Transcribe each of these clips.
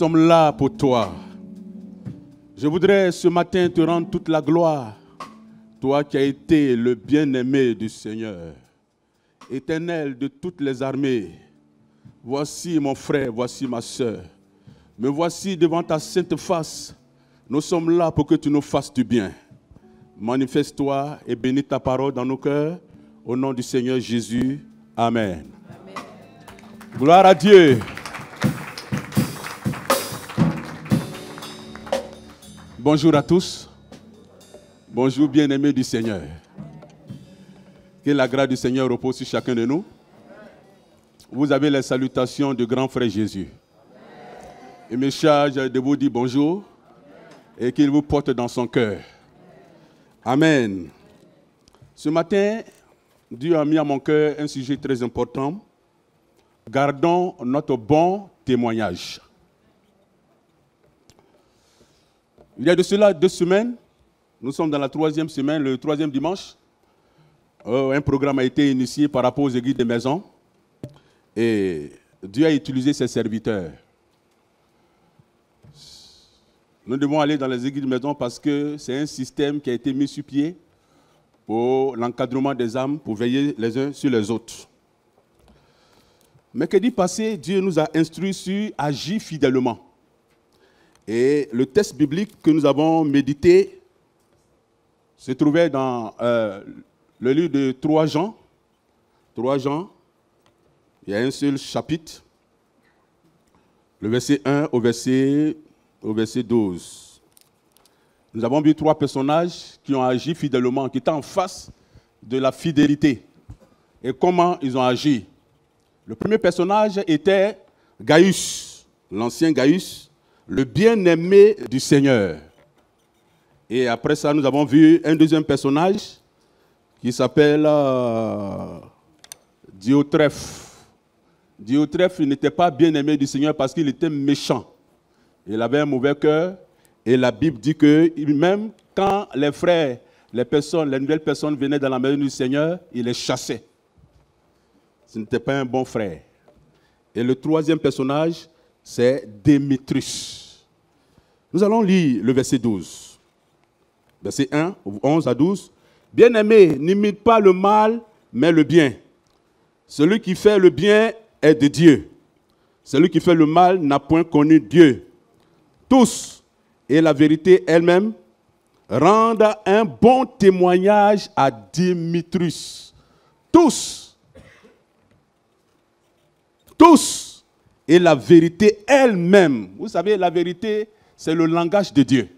sommes là pour toi. Je voudrais ce matin te rendre toute la gloire, toi qui as été le bien-aimé du Seigneur, éternel de toutes les armées. Voici mon frère, voici ma soeur Me voici devant ta sainte face. Nous sommes là pour que tu nous fasses du bien. Manifeste-toi et bénis ta parole dans nos cœurs. Au nom du Seigneur Jésus. Amen. Gloire à Dieu. Bonjour à tous. Bonjour bien-aimés du Seigneur. Que la grâce du Seigneur repose sur chacun de nous. Vous avez les salutations du grand frère Jésus. Il me charge de vous dire bonjour et qu'il vous porte dans son cœur. Amen. Ce matin, Dieu a mis à mon cœur un sujet très important. Gardons notre bon témoignage. Il y a de cela deux semaines, nous sommes dans la troisième semaine, le troisième dimanche. Euh, un programme a été initié par rapport aux aiguilles de maison Et Dieu a utilisé ses serviteurs. Nous devons aller dans les aiguilles de maison parce que c'est un système qui a été mis sur pied pour l'encadrement des âmes, pour veiller les uns sur les autres. Mais que dit passé, Dieu nous a instruits sur agir fidèlement. Et le texte biblique que nous avons médité se trouvait dans euh, le livre de 3 Jean. 3 Jean, il y a un seul chapitre, le verset 1 au verset, au verset 12. Nous avons vu trois personnages qui ont agi fidèlement, qui étaient en face de la fidélité. Et comment ils ont agi Le premier personnage était Gaius, l'ancien Gaius, le bien-aimé du Seigneur. Et après ça, nous avons vu un deuxième personnage qui s'appelle Diotreph. Diotreph n'était pas bien-aimé du Seigneur parce qu'il était méchant. Il avait un mauvais cœur. Et la Bible dit que même quand les frères, les personnes, les nouvelles personnes venaient dans la maison du Seigneur, il les chassait. Ce n'était pas un bon frère. Et le troisième personnage, c'est Démétrius. Nous allons lire le verset 12. Verset 1, 11 à 12. Bien-aimé, n'imite pas le mal, mais le bien. Celui qui fait le bien est de Dieu. Celui qui fait le mal n'a point connu Dieu. Tous, et la vérité elle-même, rendent un bon témoignage à Dimitrus. Tous, tous, et la vérité elle-même. Vous savez, la vérité, c'est le langage de Dieu.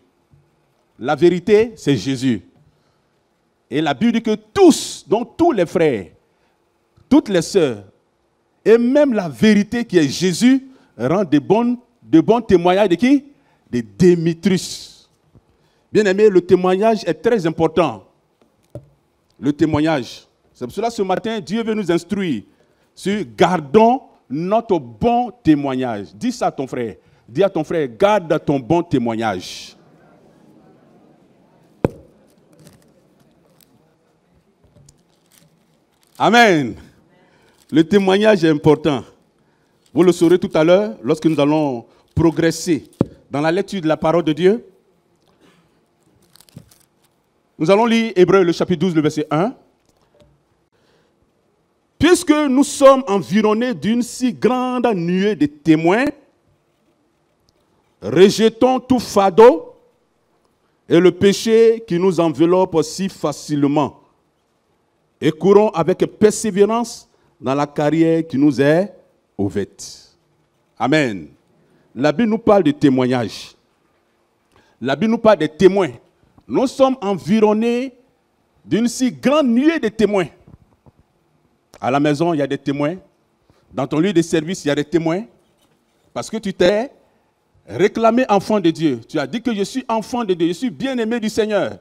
La vérité, c'est Jésus. Et la Bible dit que tous, donc tous les frères, toutes les sœurs, et même la vérité qui est Jésus, rend de, de bons témoignages de qui De Démétrius. Bien aimé, le témoignage est très important. Le témoignage. C'est pour cela ce matin, Dieu veut nous instruire sur gardons notre bon témoignage. Dis ça à ton frère. Dis à ton frère, garde ton bon témoignage. Amen. Le témoignage est important. Vous le saurez tout à l'heure lorsque nous allons progresser dans la lecture de la parole de Dieu. Nous allons lire Hébreu le chapitre 12, le verset 1. Puisque nous sommes environnés d'une si grande nuée de témoins, Rejetons tout fado et le péché qui nous enveloppe si facilement et courons avec persévérance dans la carrière qui nous est ouverte. Amen. La Bible nous parle de témoignages. La Bible nous parle des témoins. Nous sommes environnés d'une si grande nuée de témoins. À la maison, il y a des témoins. Dans ton lieu de service, il y a des témoins. Parce que tu t'es réclamé enfant de Dieu. Tu as dit que je suis enfant de Dieu, je suis bien-aimé du Seigneur.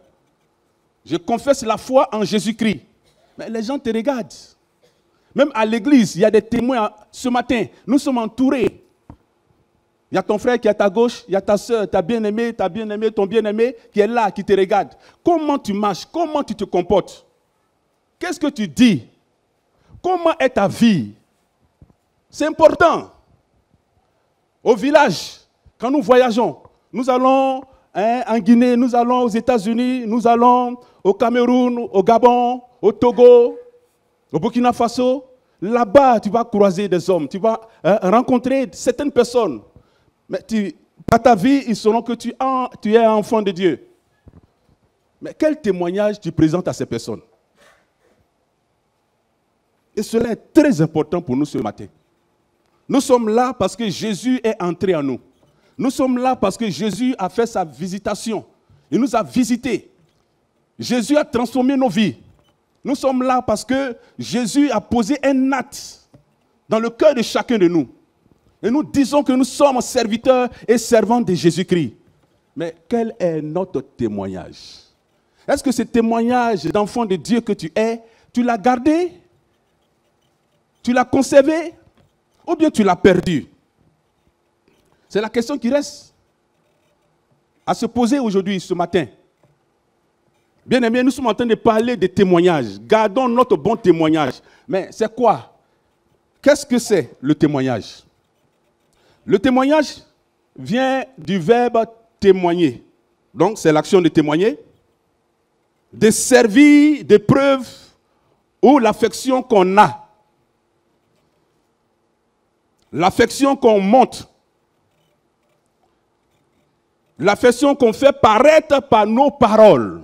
Je confesse la foi en Jésus-Christ. Mais les gens te regardent. Même à l'église, il y a des témoins. Ce matin, nous sommes entourés. Il y a ton frère qui est à ta gauche, il y a ta soeur, ta bien-aimée, ta bien-aimée, ton bien-aimé qui est là, qui te regarde. Comment tu marches Comment tu te comportes Qu'est-ce que tu dis Comment est ta vie C'est important. Au village, quand nous voyageons, nous allons hein, en Guinée, nous allons aux États-Unis, nous allons au Cameroun, au Gabon, au Togo, au Burkina Faso. Là-bas, tu vas croiser des hommes, tu vas hein, rencontrer certaines personnes. Mais par ta vie, ils sauront que tu, en, tu es enfant de Dieu. Mais quel témoignage tu présentes à ces personnes Et cela est très important pour nous ce matin. Nous sommes là parce que Jésus est entré en nous. Nous sommes là parce que Jésus a fait sa visitation. Il nous a visités. Jésus a transformé nos vies. Nous sommes là parce que Jésus a posé un acte dans le cœur de chacun de nous. Et nous disons que nous sommes serviteurs et servants de Jésus-Christ. Mais quel est notre témoignage Est-ce que ce témoignage d'enfant de Dieu que tu es, tu l'as gardé Tu l'as conservé Ou bien tu l'as perdu c'est la question qui reste à se poser aujourd'hui, ce matin. Bien-aimés, nous sommes en train de parler des témoignages. Gardons notre bon témoignage. Mais c'est quoi Qu'est-ce que c'est le témoignage Le témoignage vient du verbe témoigner. Donc c'est l'action de témoigner, de servir de preuves ou l'affection qu'on a, l'affection qu'on montre L'affection qu'on fait paraître par nos paroles.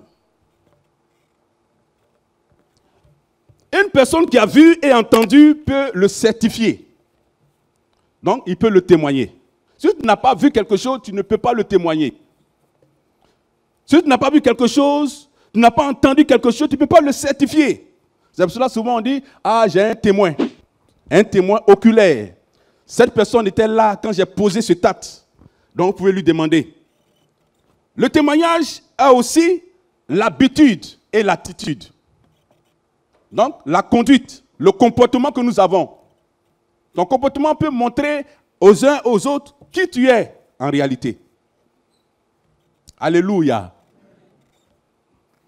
Une personne qui a vu et entendu peut le certifier. Donc, il peut le témoigner. Si tu n'as pas vu quelque chose, tu ne peux pas le témoigner. Si tu n'as pas vu quelque chose, tu n'as pas entendu quelque chose, tu ne peux pas le certifier. C'est pour cela souvent on dit, ah, j'ai un témoin, un témoin oculaire. Cette personne était là quand j'ai posé ce tâte. Donc, vous pouvez lui demander. Le témoignage a aussi l'habitude et l'attitude. Donc, la conduite, le comportement que nous avons. Ton comportement peut montrer aux uns aux autres qui tu es en réalité. Alléluia.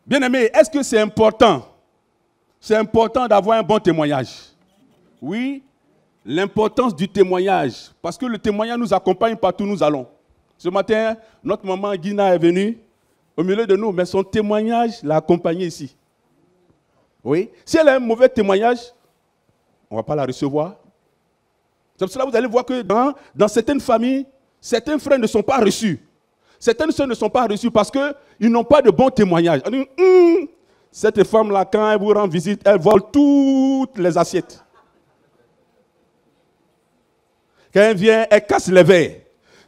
Bien-aimé, est-ce que c'est important C'est important d'avoir un bon témoignage. Oui, l'importance du témoignage, parce que le témoignage nous accompagne partout où nous allons. Ce matin, notre maman Guina est venue au milieu de nous, mais son témoignage l'a accompagnée ici. Oui. Si elle a un mauvais témoignage, on ne va pas la recevoir. C'est pour cela que vous allez voir que dans, certaines familles, certains frères ne sont pas reçus. Certaines soeurs ne sont pas reçues parce qu'ils n'ont pas de bons témoignages. Hum, cette femme-là, quand elle vous rend visite, elle vole toutes les assiettes. Quand elle vient, elle casse les verres.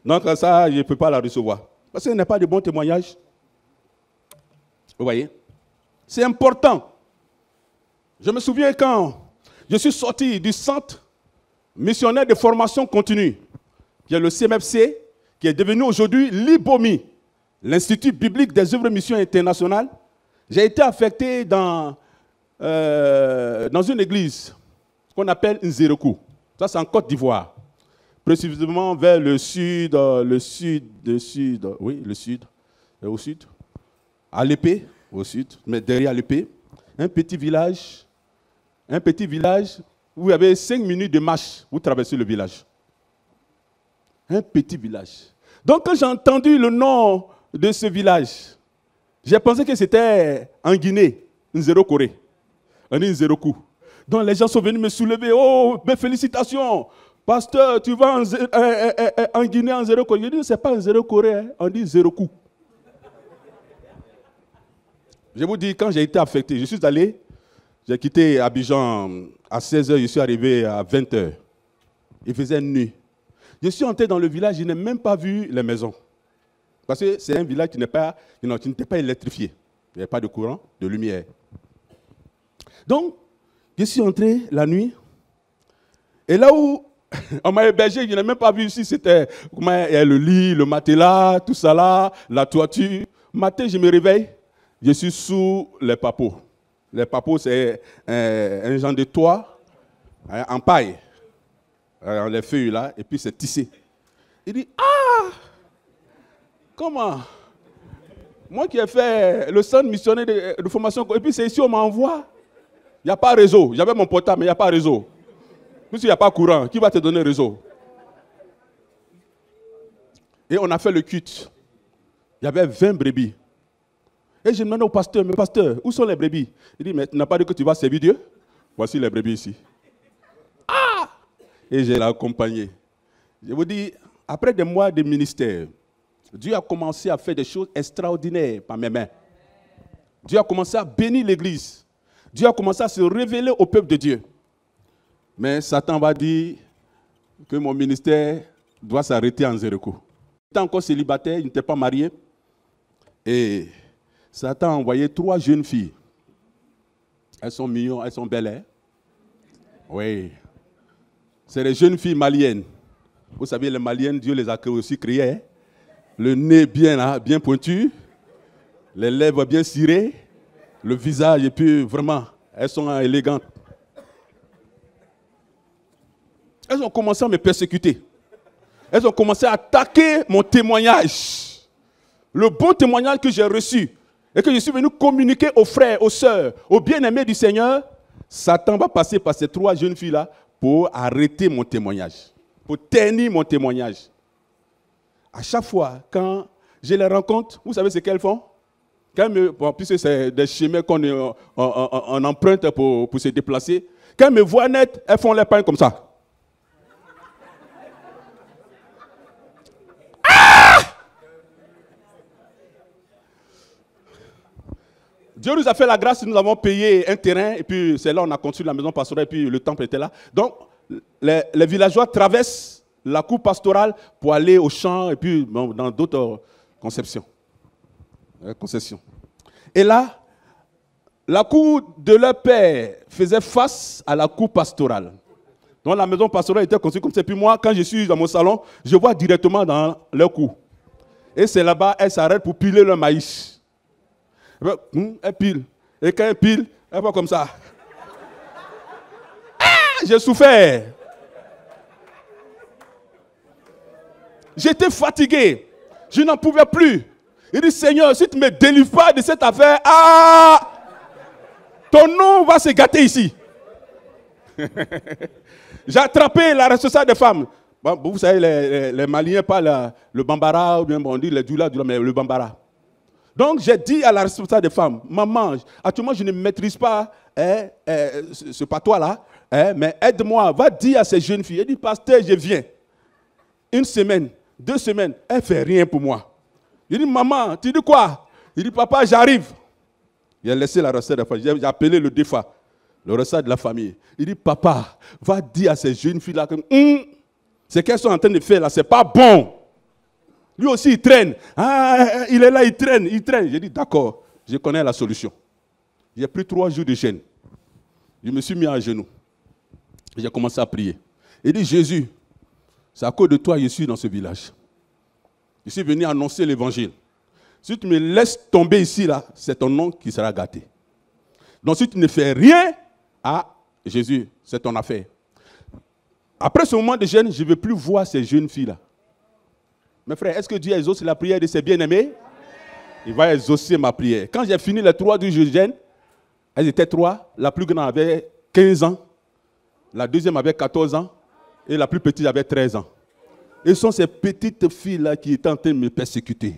Donc ça, je ne peux pas la recevoir. Parce n'y n'est pas de bon témoignage. Vous voyez C'est important. Je me souviens quand je suis sorti du centre missionnaire de formation continue, qui est le CMFC, qui est devenu aujourd'hui l'IBOMI, l'Institut biblique des œuvres mission internationales. J'ai été affecté dans, euh, dans une église qu'on appelle Nzeroku. Ça, c'est en Côte d'Ivoire précisément vers le sud, euh, le sud, le sud, oui, le sud, au sud, à l'épée, au sud, mais derrière l'épée, un petit village, un petit village, où il y avait cinq minutes de marche, vous traverser le village. Un petit village. Donc quand j'ai entendu le nom de ce village, j'ai pensé que c'était en Guinée, zéro Corée, un zéro Kou. Donc les gens sont venus me soulever, oh, mes félicitations, Pasteur, tu vas en, euh, euh, euh, Guinée en zéro coup. Je dis, ce n'est pas en zéro Corée, hein. on dit zéro coup. Je vous dis, quand j'ai été affecté, je suis allé, j'ai quitté Abidjan à 16h, je suis arrivé à 20h. Il faisait nuit. Je suis entré dans le village, je n'ai même pas vu les maisons. Parce que c'est un village qui n'est pas, pas électrifié. Il n'y avait pas de courant, de lumière. Donc, je suis entré la nuit. Et là où On m'a hébergé, je n'ai même pas vu ici. c'était le lit, le matelas, tout ça là, la toiture. Matin, je me réveille, je suis sous les papots. Les papeaux c'est euh, un, genre de toit euh, en paille, les feuilles là, et puis c'est tissé. Il dit Ah Comment Moi qui ai fait le centre missionnaire de, formation, et puis c'est ici, on m'envoie. Il n'y a pas réseau. J'avais mon portable, mais il n'y a pas réseau s'il n'y a pas courant, qui va te donner réseau Et on a fait le culte. Il y avait 20 brebis. Et je demandé au pasteur, mais pasteur, où sont les brebis Il dit, mais tu n'as pas dit que tu vas servir Dieu Voici les brebis ici. Ah Et je l'ai accompagné. Je vous dis, après des mois de ministère, Dieu a commencé à faire des choses extraordinaires par mes mains. Dieu a commencé à bénir l'Église. Dieu a commencé à se révéler au peuple de Dieu. Mais Satan va dire que mon ministère doit s'arrêter en Il était encore célibataire, il n'était pas marié. Et Satan a envoyé trois jeunes filles. Elles sont mignonnes, elles sont belles. Hein. Oui. C'est les jeunes filles maliennes. Vous savez, les maliennes, Dieu les a aussi créées. Hein. Le nez bien, hein, bien pointu, les lèvres bien cirées, le visage, et puis vraiment, elles sont élégantes. Elles ont commencé à me persécuter. Elles ont commencé à attaquer mon témoignage. Le bon témoignage que j'ai reçu et que je suis venu communiquer aux frères, aux sœurs, aux bien-aimés du Seigneur, Satan va passer par ces trois jeunes filles-là pour arrêter mon témoignage, pour tenir mon témoignage. À chaque fois, quand je les rencontre, vous savez ce qu'elles font quand puisque c'est des chemins qu'on emprunte pour, se déplacer, quand elles me voient net, elles font les pains comme ça. Dieu nous a fait la grâce, nous avons payé un terrain, et puis c'est là on a construit la maison pastorale, et puis le temple était là. Donc, les, villageois traversent la cour pastorale pour aller au champ, et puis dans d'autres conceptions. Euh, concessions. Et là, la cour de leur père faisait face à la cour pastorale. Donc la maison pastorale était construite comme ça. Puis moi, quand je suis dans mon salon, je vois directement dans leur cour. Et c'est là-bas, elles s'arrêtent pour piler leur maïs. Eh ben, hmm, un pile. Et quand un pile, elle va comme ça. Ah, j'ai souffert. J'étais fatigué. Je n'en pouvais plus. Il dit, Seigneur, si tu ne me délivres pas de cette affaire, ah, ton nom va se gâter ici. J'ai attrapé la restauration des femmes. vous savez, les, Maliens parlent euh, le bambara, ou bien on dit les doula, mais le bambara. Donc j'ai dit à la responsable des femmes, maman, actuellement je ne maîtrise pas hein, euh, ce, patois-là, hein, mais aide-moi, va dire à ces jeunes filles. Elle dit, pasteur, je viens. Une semaine, deux semaines, elle ne fait rien pour moi. Je dit maman, tu dis quoi Il dit, papa, j'arrive. a laissé la recette de la famille. J'ai appelé le défa, le recette de la famille. Il dit, papa, va dire à ces jeunes filles-là que hum, ce qu'elles sont en train de faire là, ce n'est pas bon. Lui aussi, il traîne. Ah, il est là, il traîne, il traîne. J'ai dit, d'accord, je connais la solution. J'ai pris trois jours de jeûne. Je me suis mis à genoux. J'ai commencé à prier. Il dit, Jésus, c'est à cause de toi que je suis dans ce village. Je suis venu annoncer l'évangile. Si tu me laisses tomber ici, là, c'est ton nom qui sera gâté. Donc si tu ne fais rien, à ah, Jésus, c'est ton affaire. Après ce moment de jeûne, je ne veux plus voir ces jeunes filles-là. Mes frères, est-ce que Dieu exauce la prière de ses bien-aimés Il va exaucer ma prière. Quand j'ai fini les trois du jeûne, elles étaient trois. La plus grande avait 15 ans, la deuxième avait 14 ans et la plus petite avait 13 ans. Et ce sont ces petites filles-là qui étaient en train de me persécuter.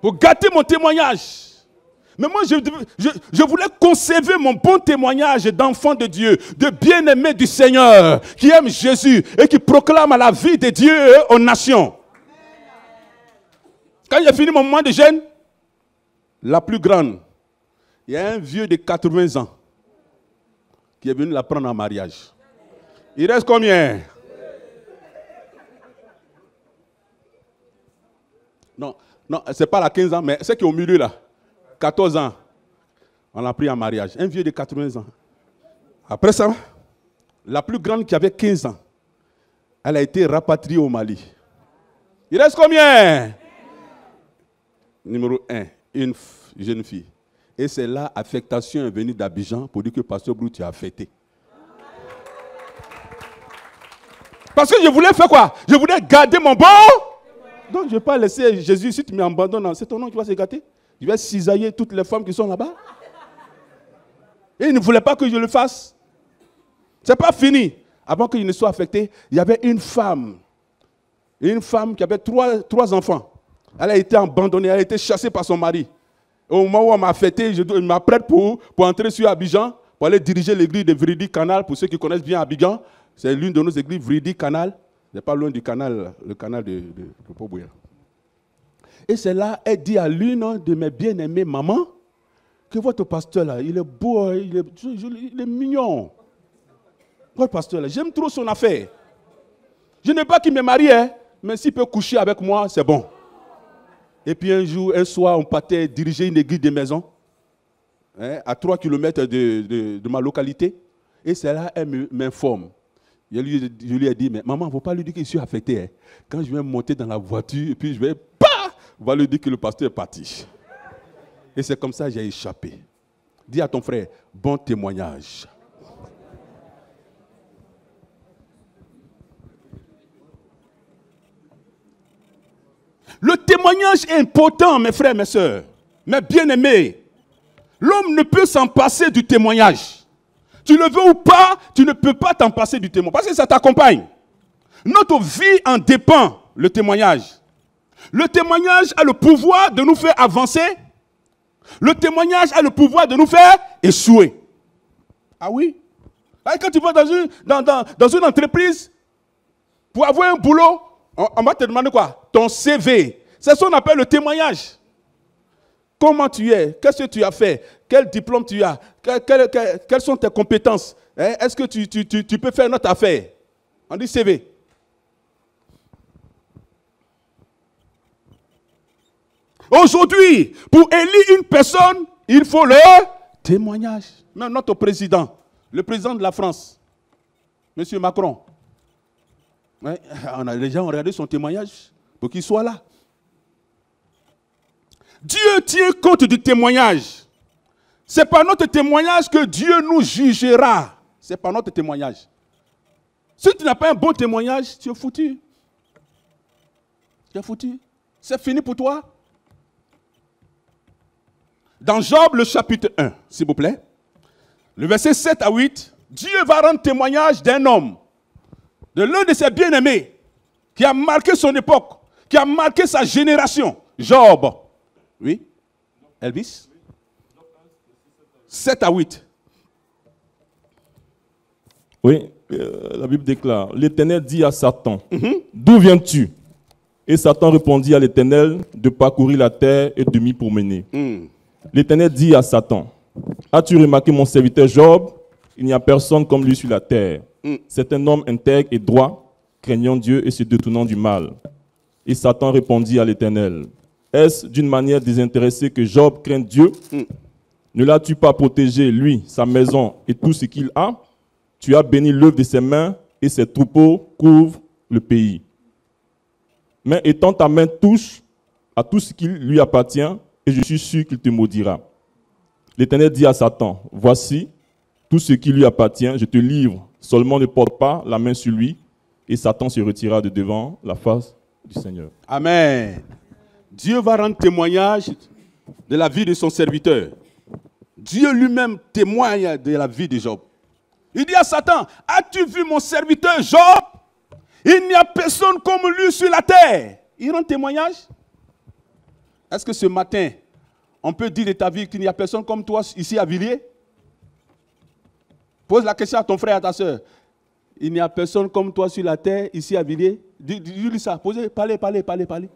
Pour gâter mon témoignage. Mais moi, je, je, voulais conserver mon bon témoignage d'enfant de Dieu, de bien-aimé du Seigneur, qui aime Jésus et qui proclame la vie de Dieu aux nations. Quand j'ai fini mon moment de jeûne, la plus grande, il y a un vieux de 80 ans qui est venu la prendre en mariage. Il reste combien Non, non, n'est pas la 15 ans, mais c'est qui est au milieu là. 14 ans, on l'a pris en mariage. Un vieux de 80 ans. Après ça, la plus grande qui avait 15 ans, elle a été rapatriée au Mali. Il reste combien Numéro 1, une jeune fille. Et c'est là affectation est venue d'Abidjan pour dire que Pasteur Brou, tu as fêté. Parce que je voulais faire quoi Je voulais garder mon bon. Donc je ne vais pas laisser Jésus, si tu m'abandonnes, c'est ton nom qui va se gâter. Je vais cisailler toutes les femmes qui sont là-bas. Et il ne voulait pas que je le fasse. C'est pas fini. Avant qu'il ne soit affecté, il y avait une femme. Une femme qui avait trois, enfants. Elle a été abandonnée, elle a été chassée par son mari. au moment où on m'a affecté, je, je m'apprête pour, pour entrer sur Abidjan, pour aller diriger l'église de Vridi Canal. Pour ceux qui connaissent bien Abidjan, c'est l'une de nos églises, Vridi Canal. n'est pas loin du canal, le canal de, de, de et c'est là, elle dit à l'une de mes bien-aimées mamans que votre pasteur là, il est beau, hein, il est, mignon. Votre pasteur là, j'aime trop son affaire. Je n'ai pas qu'il me marie, hein, mais s'il peut coucher avec moi, c'est bon. Et puis un jour, un soir, on partait diriger une église de maison, hein, à 3 km de, ma localité. Et c'est là, elle m'informe. Je lui, ai dit, mais maman, il ne faut pas lui dire que je suis affecté. Quand je vais monter dans la voiture, et puis je vais on va lui dire que le pasteur est parti. Et c'est comme ça que j'ai échappé. Dis à ton frère, bon témoignage. Le témoignage est important, mes frères, mes sœurs, mes bien-aimés. L'homme ne peut s'en passer du témoignage. Tu le veux ou pas, tu ne peux pas t'en passer du témoignage. Parce que ça t'accompagne. Notre vie en dépend, le témoignage. Le témoignage a le pouvoir de nous faire avancer. Le témoignage a le pouvoir de nous faire échouer. Ah oui ah, Quand tu vas dans une, dans, une entreprise, pour avoir un boulot, on, va te demander quoi Ton CV. C'est ce qu'on appelle le témoignage. Comment tu es Qu'est-ce que tu as fait Quel diplôme tu as Quelles sont tes compétences hein? Est-ce que tu, tu, tu peux faire notre affaire On dit CV. Aujourd'hui, pour élire une personne, il faut le témoignage. Même notre président, le président de la France, M. Macron, on a, les gens ont regardé son témoignage pour qu'il soit là. Dieu tient compte du témoignage. C'est par notre témoignage que Dieu nous jugera. C'est par notre témoignage. Si tu n'as pas un bon témoignage, tu es foutu. Tu es foutu. C'est fini pour toi. Dans Job, le chapitre 1, s'il vous plaît, le verset 7 à 8, Dieu va rendre témoignage d'un homme, de l'un de ses bien-aimés, qui a marqué son époque, qui a marqué sa génération. Job. Oui Elvis 7 à 8. Oui, euh, la Bible déclare, l'Éternel dit à Satan, mhm. d'où viens-tu Et Satan répondit à l'Éternel, de parcourir la terre et de m'y promener. Hmm. L'Éternel dit à Satan, As-tu remarqué mon serviteur Job Il n'y a personne comme lui sur la terre. Mm. C'est un homme intègre et droit, craignant Dieu et se détournant du mal. Et Satan répondit à l'Éternel, Est-ce d'une manière désintéressée que Job craint Dieu mm. Ne l'as-tu pas protégé, lui, sa maison et tout ce qu'il a Tu as béni l'œuvre de ses mains et ses troupeaux couvrent le pays. Mais étant ta main touche à tout ce qui lui appartient, et je suis sûr qu'il te maudira. L'Éternel dit à Satan, voici, tout ce qui lui appartient, je te livre, seulement ne porte pas la main sur lui, et Satan se retira de devant la face du Seigneur. Amen. Dieu va rendre témoignage de la vie de son serviteur. Dieu lui-même témoigne de la vie de Job. Il dit à Satan, as-tu vu mon serviteur Job Il n'y a personne comme lui sur la terre. Il rend témoignage. Est-ce que ce matin, on peut dire de ta vie qu'il n'y a personne comme toi ici à Villiers Pose la question à ton frère, à ta soeur. Il n'y a personne comme toi sur la terre, ici à Villiers. Dis-lui ça. Posez, parlez, parlez, parlez, parlez.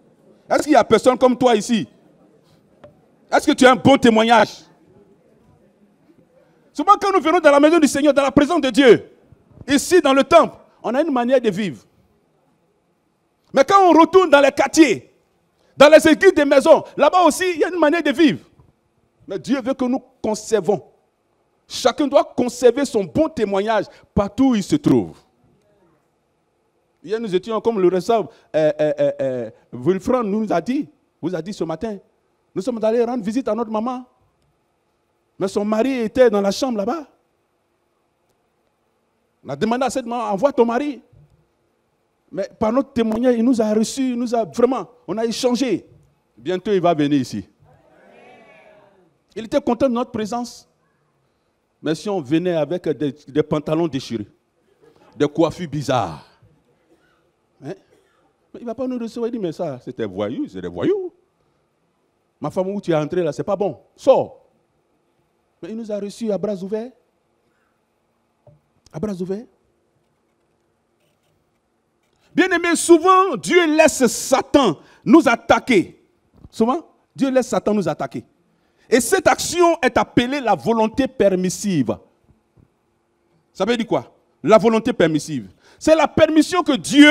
Est-ce qu'il n'y a personne comme toi ici Est-ce que tu as un bon témoignage Souvent, quand nous venons dans la maison du Seigneur, dans la présence de Dieu, ici, dans le temple, on a une manière de vivre. Mais quand on retourne dans les quartiers, dans les églises des maisons, là-bas aussi, il y a une manière de vivre. Mais Dieu veut que nous conservons. Chacun doit conserver son bon témoignage partout où il se trouve. Hier, nous étions comme le ressort. Euh, euh, euh, euh nous a dit, vous a dit ce matin, nous sommes allés rendre visite à notre maman. Mais son mari était dans la chambre là-bas. On a demandé à cette maman, envoie ton mari. Mais par notre témoignage, il nous a reçus, nous a vraiment, on a échangé. Bientôt, il va venir ici. Il était content de notre présence. Mais si on venait avec des, pantalons déchirés, des coiffures bizarres, hein? il ne va pas nous recevoir. Il dit, mais ça, c'est des voyous, c'est des voyous. Ma femme, où tu es entrée là, c'est pas bon. Sors. Mais il nous a reçus à bras ouverts. À bras ouverts. Bien-aimés, souvent, Dieu laisse Satan nous attaquer. Souvent, Dieu laisse Satan nous attaquer. Et cette action est appelée la volonté permissive. Ça veut dire quoi La volonté permissive. C'est la permission que Dieu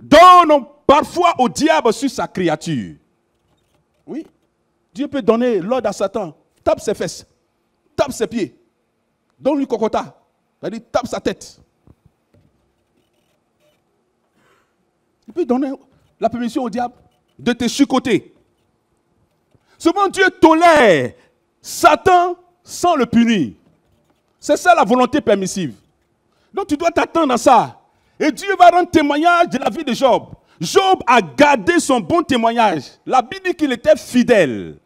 donne parfois au diable sur sa créature. Oui. Dieu peut donner l'ordre à Satan. Tape ses fesses. Tape ses pieds. Donne-lui cocota. C'est-à-dire, tape sa tête. Il peut donner la permission au diable de te chicoter. Seulement Dieu tolère Satan sans le punir. C'est ça la volonté permissive. Donc tu dois t'attendre à ça. Et Dieu va rendre témoignage de la vie de Job. Job a gardé son bon témoignage. La Bible dit qu'il était fidèle.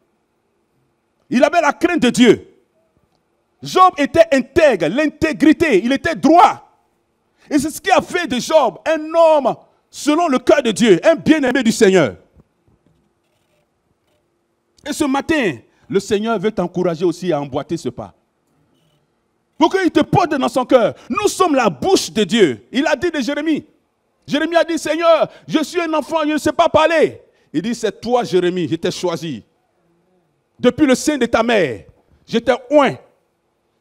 Il avait la crainte de Dieu. Job était intègre, l'intégrité, il était droit. Et c'est ce qui a fait de Job un homme selon le cœur de Dieu, un bien-aimé du Seigneur. Et ce matin, le Seigneur veut t'encourager aussi à emboîter ce pas. Pour qu'il te porte dans son cœur. Nous sommes la bouche de Dieu. Il a dit de Jérémie. Jérémie a dit, Seigneur, je suis un enfant, je ne sais pas parler. Il dit, c'est toi, Jérémie, je t'ai choisi. Depuis le sein de ta mère, je t'ai oint.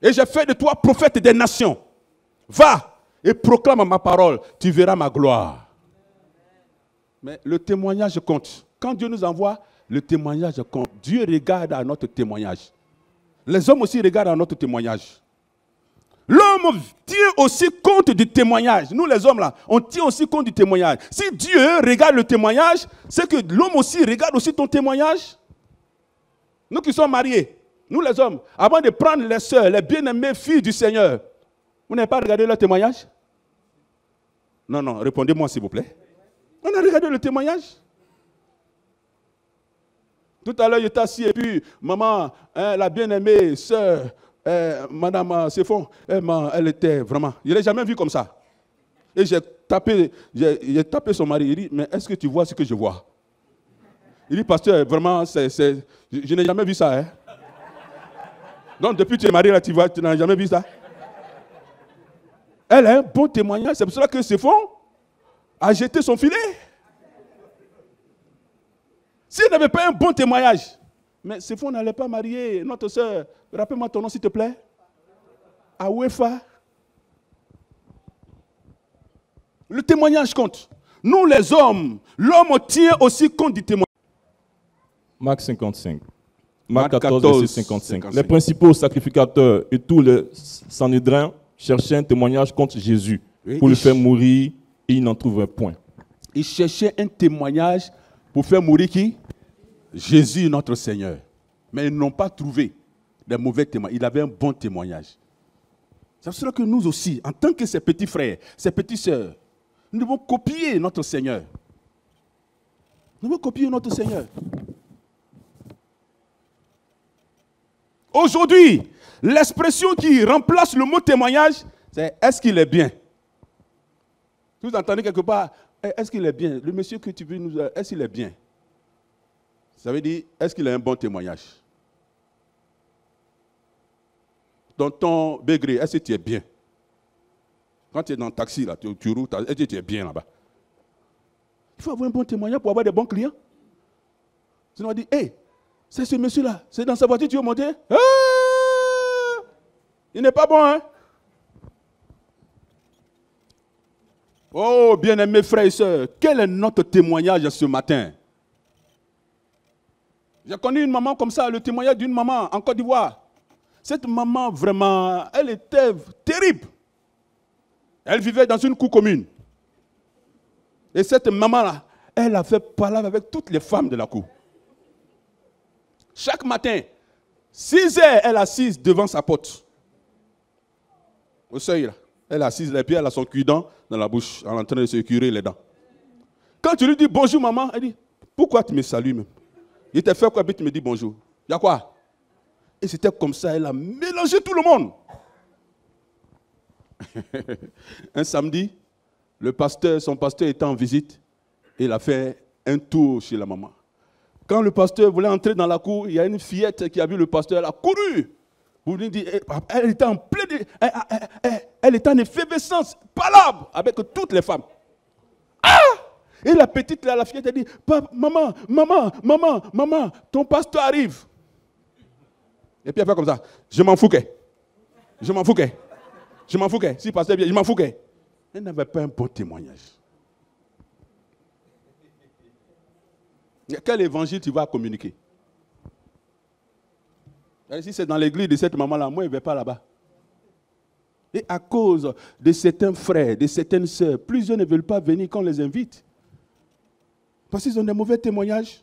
Et j'ai fait de toi prophète des nations. Va et proclame ma parole, tu verras ma gloire. Mais le témoignage compte. Quand Dieu nous envoie, le témoignage compte. Dieu regarde à notre témoignage. Les hommes aussi regardent à notre témoignage. L'homme tient aussi compte du témoignage. Nous, les hommes, là, on tient aussi compte du témoignage. Si Dieu regarde le témoignage, c'est que l'homme aussi regarde aussi ton témoignage. Nous qui sommes mariés, nous les hommes, avant de prendre les sœurs, les bien-aimées filles du Seigneur, vous n'avez pas regardé leur témoignage Non, non, répondez-moi s'il vous plaît. On a regardé le témoignage. Tout à l'heure, il était assis et puis maman, hein, la bien-aimée, soeur, hein, madame euh, Sefon, elle, était vraiment. Je ne l'ai jamais vue comme ça. Et j'ai tapé, j'ai tapé son mari. Il dit Mais est-ce que tu vois ce que je vois Il dit Pasteur, vraiment, je, n'ai jamais vu ça. Hein. Donc, depuis que tu es marié, là, tu, vois, tu n'as jamais vu ça. Elle a un bon témoignage. C'est pour cela que Sefon a jeté son filet n'avait pas un bon témoignage, mais c'est fou, on n'allait pas marier notre soeur. Rappelle-moi ton nom, s'il te plaît. à Awefa. Le témoignage compte. Nous, les hommes, l'homme tient aussi compte du témoignage. Marc 55. Marc 14, 55. Les principaux sacrificateurs et tous les Sanhédrins cherchaient un témoignage contre Jésus pour le faire mourir et ils n'en trouvaient point. Ils cherchaient un témoignage pour faire mourir qui Jésus, notre Seigneur. Mais ils n'ont pas trouvé des mauvais témoins. Il avait un bon témoignage. C'est cela que nous aussi, en tant que ses petits frères, ses petites sœurs, nous devons copier notre Seigneur. Nous devons copier notre Seigneur. Aujourd'hui, l'expression qui remplace le mot témoignage, c'est est-ce qu'il est bien Vous entendez quelque part, eh, est-ce qu'il est bien Le monsieur que tu veux nous... Euh, est-ce qu'il est bien Ça veut dire, est-ce qu'il a un bon témoignage Dans ton bégré, est-ce que tu es bien Quand tu es dans le taxi, là, tu, roules, est-ce que tu es bien là-bas Il faut avoir un bon témoignage pour avoir des bons clients. Sinon, on dit, hé, c'est ce monsieur-là, c'est dans sa voiture, tu veux monter hein? Il n'est pas bon, hein Oh, bien-aimés frères et sœurs, quel est notre témoignage ce matin J'ai connu une maman comme ça, le témoignage d'une maman en Côte d'Ivoire. Cette maman, vraiment, elle était terrible. Elle vivait dans une cour commune. Et cette maman-là, elle avait fait avec toutes les femmes de la cour. Chaque matin, 6 heures, elle assise devant sa porte. Au seuil, là. Elle est assise, les pieds, elle a son cuidant dans la bouche, en train de se curer les dents. Quand tu lui dis bonjour, maman, elle dit Pourquoi tu me salues même Il te fait quoi, puis tu me dis bonjour. Il y a quoi Et c'était comme ça, elle a mélangé tout le monde. un samedi, le pasteur, son pasteur était en visite et il a fait un tour chez la maman. Quand le pasteur voulait entrer dans la cour, il y a une fillette qui a vu le pasteur, elle a couru eh, ah, elle était en plein eh, eh, elle, effervescence, palable, avec toutes les femmes. Ah Et la petite, là, la fille, elle dit, maman, maman, maman, maman, ton pasteur arrive. Et puis elle fait comme ça, je m'en fous Je m'en fous Je m'en fous que. Si pasteur bien, je m'en fous Elle n'avait pas un bon témoignage. Quel évangile tu vas communiquer si c'est dans l'église de cette maman-là, moi, je ne vais pas là-bas. Et à cause de certains frères, de certaines sœurs, plusieurs ne veulent pas venir quand on les invite. Parce qu'ils ont des mauvais témoignages.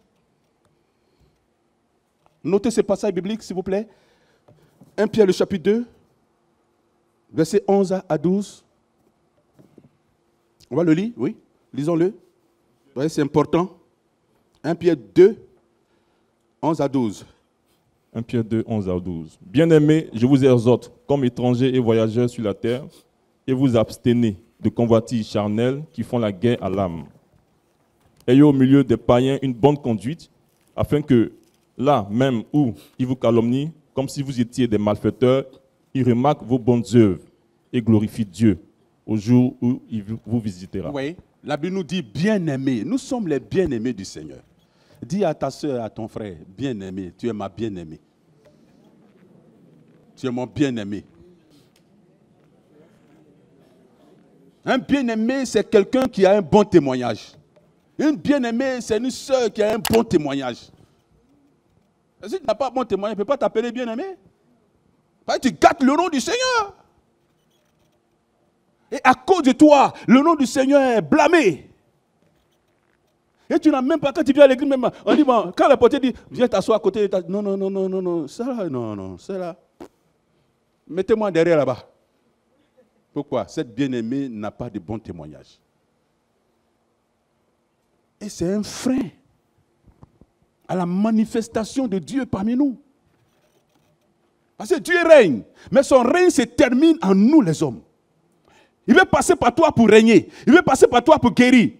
Notez ce passage biblique, s'il vous plaît. 1 Pierre, le chapitre 2, versets 11 à 12. On va le lire, oui Lisons-le. c'est important. 1 Pierre 2, 11 à 12. 1 Pierre 2, 11 à 12. Bien-aimés, je vous exhorte, comme étrangers et voyageurs sur la terre, et vous abstenez de convoitises charnelles qui font la guerre à l'âme. Ayez au milieu des païens une bonne conduite, afin que là même où ils vous calomnient, comme si vous étiez des malfaiteurs, ils remarquent vos bonnes œuvres et glorifient Dieu au jour où il vous visitera. Oui, la nous dit bien-aimés. Nous sommes les bien-aimés du Seigneur. Dis à ta soeur, à ton frère, bien-aimé, tu es ma bien-aimée. Tu es mon bien-aimé. Un bien-aimé, c'est quelqu'un qui a un bon témoignage. Une bien-aimée, c'est une soeur qui a un bon témoignage. si tu n'as pas bon témoignage, tu ne peux pas t'appeler bien-aimé. Tu gâtes le nom du Seigneur. Et à cause de toi, le nom du Seigneur est blâmé. Et tu n'as même pas, quand tu viens à l'église, on dit, bon, quand la pote dit, viens t'asseoir à côté, non, non, non, non, non, non, c'est là non, non, c'est là Mettez-moi derrière là-bas. Pourquoi Cette bien-aimée n'a pas de bon témoignage. Et c'est un frein à la manifestation de Dieu parmi nous. Parce que Dieu règne, mais son règne se termine en nous les hommes. Il veut passer par toi pour régner, il veut passer par toi pour guérir,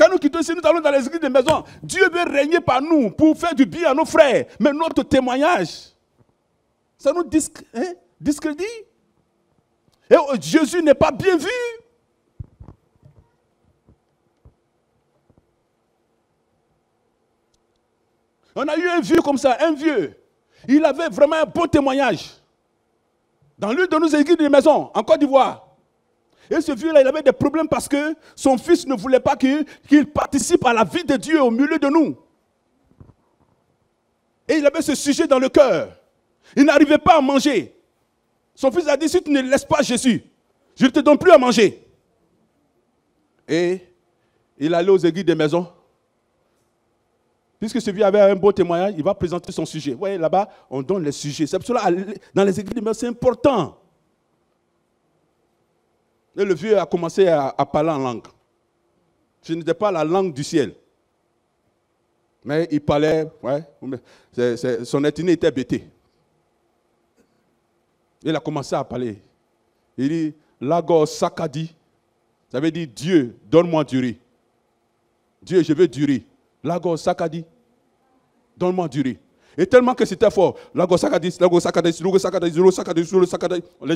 quand nous quittons ici, nous allons dans les églises de maison. Dieu veut régner par nous pour faire du bien à nos frères. Mais notre témoignage, ça nous disc hein, Et oh, Jésus n'est pas bien vu. On a eu un vieux comme ça, un vieux. Il avait vraiment un beau témoignage. Dans l'une de nos églises de maison, en Côte d'Ivoire. Et ce vieux-là, il avait des problèmes parce que son fils ne voulait pas qu'il participe à la vie de Dieu au milieu de nous. Et il avait ce sujet dans le cœur. Il n'arrivait pas à manger. Son fils a dit, si tu ne laisses pas Jésus, je ne te donne plus à manger. Et il allait aux églises des maisons. Puisque ce vieux avait un beau témoignage, il va présenter son sujet. Vous voyez, là-bas, on donne les sujets. C'est pour cela, dans les églises des maisons, c'est important. Et le vieux a commencé à, parler en langue. Ce n'était pas la langue du ciel. Mais il parlait, ouais, son ethnie était bêté. Il a commencé à parler. Il dit, Lago Sakadi, ça veut dire Dieu, donne-moi du riz. Dieu, je veux du riz. Lagos Sakadi, donne-moi du riz. Et tellement que c'était fort. Les,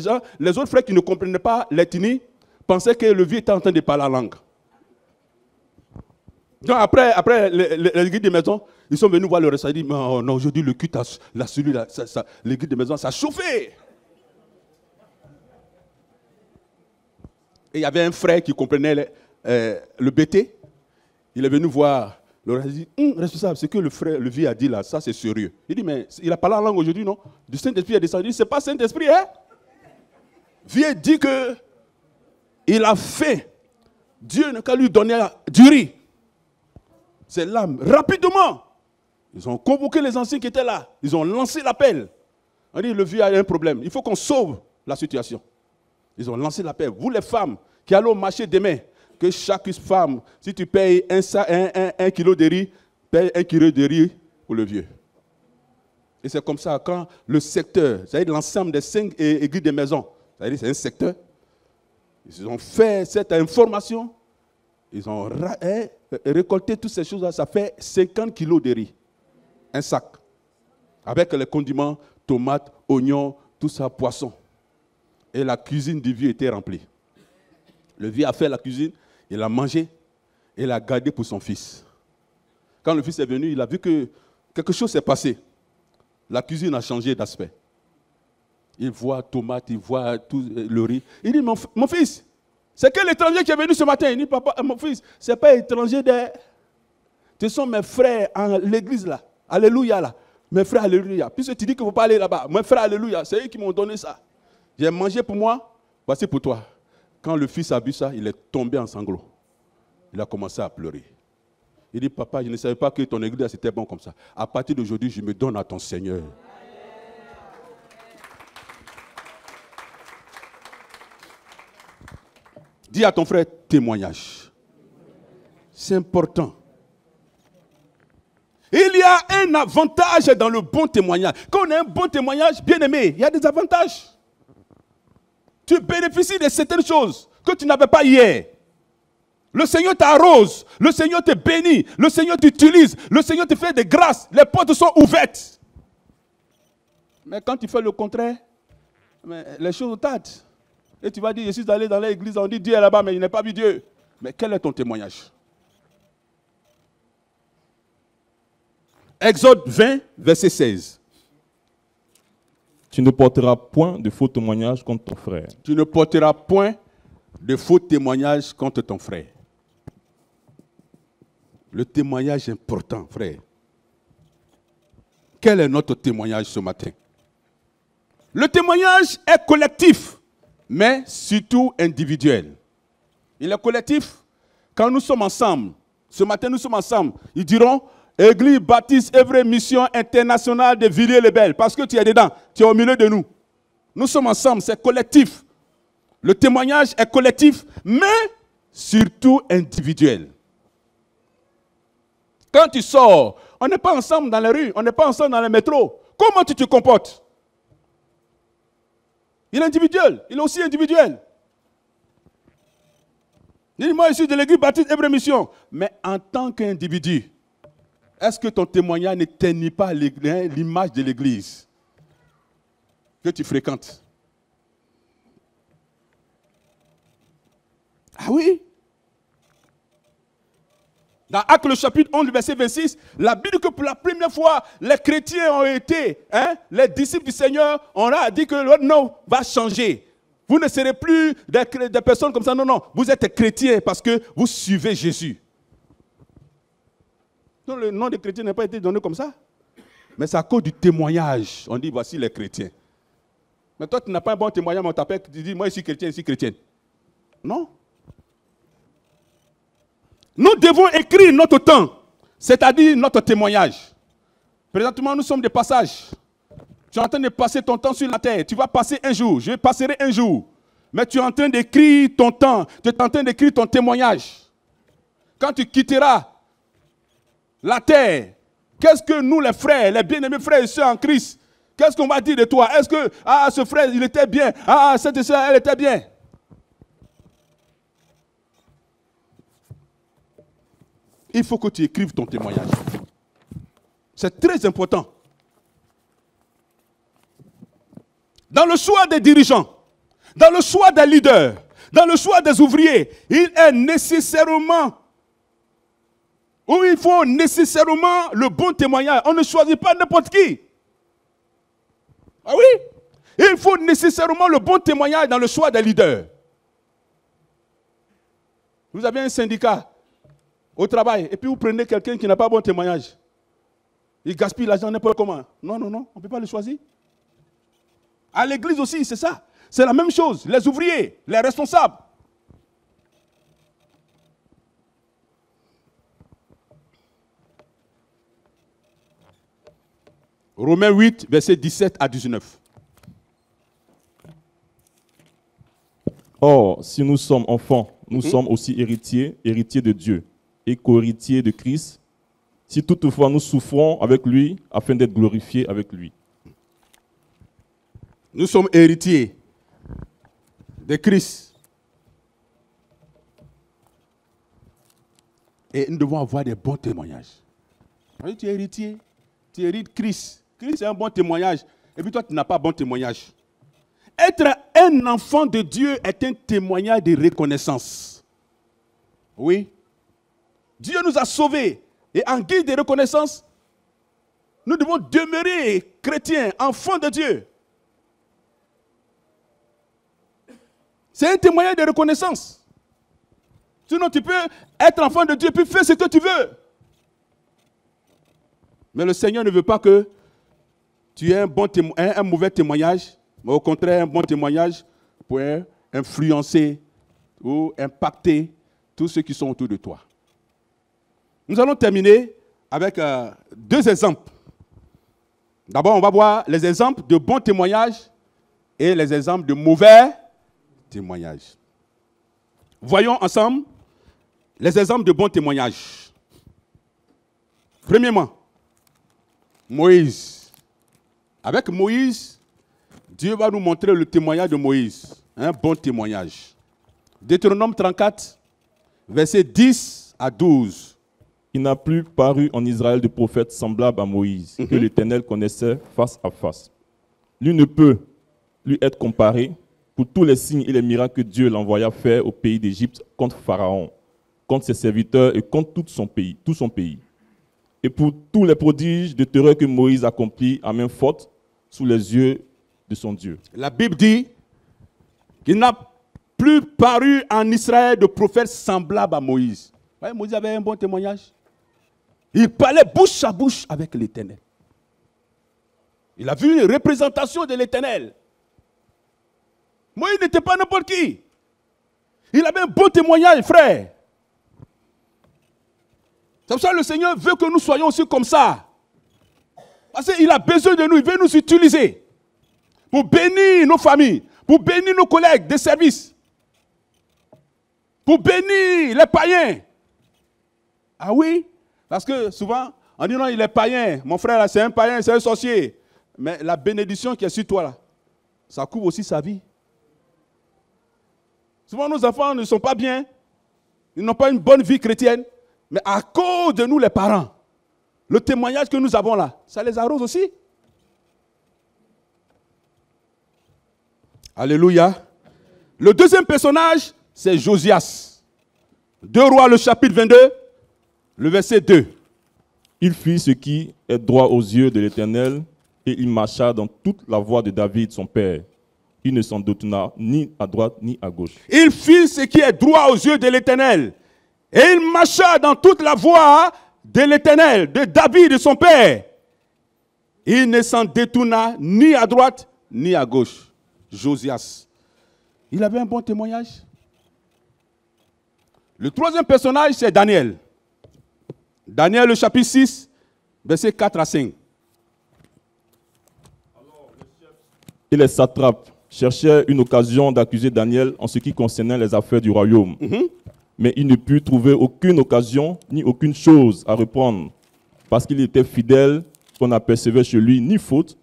gens, les autres frères qui ne comprenaient pas l'ethnie pensaient que le vieux était en train de parler la langue. Donc après, après les, guides de maison, ils sont venus voir le reste. Ils ont dit « non, aujourd'hui le cul, la cellule, ça, ça, les guides de maison, ça a chauffé. Et il y avait un frère qui comprenait euh, le BT. Il est venu voir le a dit, hum, responsable, C'est que le frère, le vieux a dit là, ça c'est sérieux. Il dit, mais il a parlé en langue aujourd'hui, non Du Saint-Esprit est descendu. C'est pas Saint-Esprit, hein Vieux dit que il a fait. Dieu n'a qu'à lui donner du riz. C'est l'âme. Rapidement, ils ont convoqué les anciens qui étaient là. Ils ont lancé l'appel. On dit, le vieux a un problème. Il faut qu'on sauve la situation. Ils ont lancé l'appel. Vous les femmes qui allez au marché demain, que chaque femme, si tu payes un, un, un, kilo de riz, paye un kilo de riz pour le vieux. Et c'est comme ça, quand le secteur, c'est-à-dire l'ensemble des cinq églises des maisons, c'est-à-dire c'est un secteur, ils ont fait cette information, ils ont hein, récolté toutes ces choses-là, ça fait 50 kilos de riz, un sac, avec les condiments, tomates, oignons, tout ça, poisson. Et la cuisine du vieux était remplie. Le vieux a fait la cuisine, il a mangé et l'a gardé pour son fils. Quand le fils est venu, il a vu que quelque chose s'est passé. La cuisine a changé d'aspect. Il voit tomate, il voit tout euh, le riz. Il dit, mon, fils, c'est quel étranger qui est venu ce matin Il dit, papa, euh, mon fils, ce n'est pas étranger Ce sont mes frères en l'église là. Alléluia là. Mes frères, alléluia. Puisque tu dis que vous parlez là-bas. Mes frères, alléluia. C'est eux qui m'ont donné ça. J'ai mangé pour moi, voici pour toi. Quand le fils a vu ça, il est tombé en sanglots. Il a commencé à pleurer. Il dit, papa, je ne savais pas que ton église était bon comme ça. À partir d'aujourd'hui, je me donne à ton Seigneur. Dis à ton frère témoignage. C'est important. Il y a un avantage dans le bon témoignage. Quand on a un bon témoignage, bien aimé, il y a des avantages. Tu bénéficies de certaines choses que tu n'avais pas hier. Le Seigneur t'arrose, le Seigneur te bénit, le Seigneur t'utilise, le Seigneur te fait des grâces, les portes sont ouvertes. Mais quand tu fais le contraire, les choses tâtent. Et tu vas dire, je suis allé dans l'église, on dit Dieu est là-bas, mais il n'est pas vu Dieu. Mais quel est ton témoignage Exode 20, verset 16. Tu ne porteras point de faux témoignages contre ton frère. Tu ne porteras point de faux témoignage contre ton frère. Le témoignage est important, frère. Quel est notre témoignage ce matin Le témoignage est collectif, mais surtout individuel. Il est collectif. Quand nous sommes ensemble, ce matin nous sommes ensemble, ils diront, Église baptiste vraie Mission Internationale de Villiers-les-Belles, parce que tu es dedans, tu es au milieu de nous. Nous sommes ensemble, c'est collectif. Le témoignage est collectif, mais surtout individuel. Quand tu sors, on n'est pas ensemble dans les rues, on n'est pas ensemble dans les métros. Comment tu te comportes Il est individuel, il est aussi individuel. dis moi, je suis de l'église baptiste vraie Mission. Mais en tant qu'individu, est-ce que ton témoignage ne pas hein, l'image de l'Église que tu fréquentes Ah oui Dans Actes le chapitre 11, verset 26, la Bible dit que pour la première fois, les chrétiens ont été, hein, les disciples du Seigneur, on a dit que leur nom va changer. Vous ne serez plus des, des personnes comme ça, non, non. Vous êtes chrétiens parce que vous suivez Jésus le nom de chrétiens n'a pas été donné comme ça. Mais c'est à cause du témoignage. On dit, voici les chrétiens. Mais toi, tu n'as pas un bon témoignage, mais on t'appelle, tu dis, moi, je suis chrétien, je suis chrétienne. Non. Nous devons écrire notre temps, c'est-à-dire notre témoignage. Présentement, nous sommes des passages. Tu es en train de passer ton temps sur la terre. Tu vas passer un jour, je passerai un jour. Mais tu es en train d'écrire ton temps, tu es en train d'écrire ton témoignage. Quand tu quitteras la terre, qu'est-ce que nous les frères, les bien-aimés frères et sœurs en Christ, qu'est-ce qu'on va dire de toi Est-ce que ah, ce frère, il était bien ah, ah, cette sœur, elle était bien Il faut que tu écrives ton témoignage. C'est très important. Dans le choix des dirigeants, dans le choix des leaders, dans le choix des ouvriers, il est nécessairement où il faut nécessairement le bon témoignage. On ne choisit pas n'importe qui. Ah oui Il faut nécessairement le bon témoignage dans le choix des leaders. Vous avez un syndicat au travail et puis vous prenez quelqu'un qui n'a pas bon témoignage. Il gaspille l'argent n'importe comment. Non, non, non, on ne peut pas le choisir. À l'église aussi, c'est ça. C'est la même chose. Les ouvriers, les responsables. Romains 8, versets 17 à 19. Or, si nous sommes enfants, nous hmm? sommes aussi héritiers, héritiers de Dieu et co-héritiers de Christ, si toutefois nous souffrons avec lui, afin d'être glorifiés avec lui. Nous sommes héritiers de Christ. Et nous devons avoir des bons témoignages. tu es héritier, tu hérites Christ c'est un bon témoignage. Et puis toi, tu n'as pas bon témoignage. Être un enfant de Dieu est un témoignage de reconnaissance. Oui. Dieu nous a sauvés. Et en guise de reconnaissance, nous devons demeurer chrétiens, enfants de Dieu. C'est un témoignage de reconnaissance. Sinon, tu peux être enfant de Dieu puis faire ce que tu veux. Mais le Seigneur ne veut pas que tu es un, bon un, mauvais témoignage, mais au contraire, un bon témoignage pour influencer ou impacter tous ceux qui sont autour de toi. Nous allons terminer avec euh, deux exemples. D'abord, on va voir les exemples de bons témoignages et les exemples de mauvais témoignages. Voyons ensemble les exemples de bons témoignages. Premièrement, Moïse. Avec Moïse, Dieu va nous montrer le témoignage de Moïse, un bon témoignage. Deutéronome 34, versets 10 à 12. Il n'a plus paru en Israël de prophète semblable à Moïse, que mhm. l'Éternel connaissait face à face. Lui ne peut lui être comparé pour tous les signes et les miracles que Dieu l'envoya faire au pays d'Égypte contre Pharaon, contre ses serviteurs et contre tout son pays. Tout son pays. Et pour tous les prodiges de terreur que Moïse accomplit à main forte sous les yeux de son Dieu. La Bible dit qu'il n'a plus paru en Israël de prophète semblable à Moïse. Moïse avait un bon témoignage. Il parlait bouche à bouche avec l'Éternel. Il a vu une représentation de l'Éternel. Moïse n'était pas n'importe qui. Il avait un bon témoignage, frère. C'est pour ça que le Seigneur veut que nous soyons aussi comme ça. Parce qu'il a besoin de nous, il veut nous utiliser pour bénir nos familles, pour bénir nos collègues de service, pour bénir les païens. Ah oui, parce que souvent, en dit non, il est païen, mon frère c'est un païen, c'est un sorcier. Mais la bénédiction qui est sur toi là, ça couvre aussi sa vie. Souvent, nos enfants ne sont pas bien, ils n'ont pas une bonne vie chrétienne, mais à cause de nous, les parents, le témoignage que nous avons là, ça les arrose aussi. Alléluia. Le deuxième personnage, c'est Josias. Deux rois, le chapitre 22, le verset 2. Il fit ce qui est droit aux yeux de l'Éternel et il marcha dans toute la voie de David, son père. Il ne s'en doutena ni à droite ni à gauche. Il fit ce qui est droit aux yeux de l'Éternel. Et il marcha dans toute la voie de l'Éternel, de David, de son père. Il ne s'en détourna ni à droite ni à gauche. Josias. Il avait un bon témoignage. Le troisième personnage, c'est Daniel. Daniel, le chapitre 6, versets 4 à 5. Et les satrapes cherchaient une occasion d'accuser Daniel en ce qui concernait les affaires du royaume. Mhm mais il ne put trouver aucune occasion ni aucune chose à reprendre, parce qu'il était fidèle, qu'on apercevait chez lui ni faute,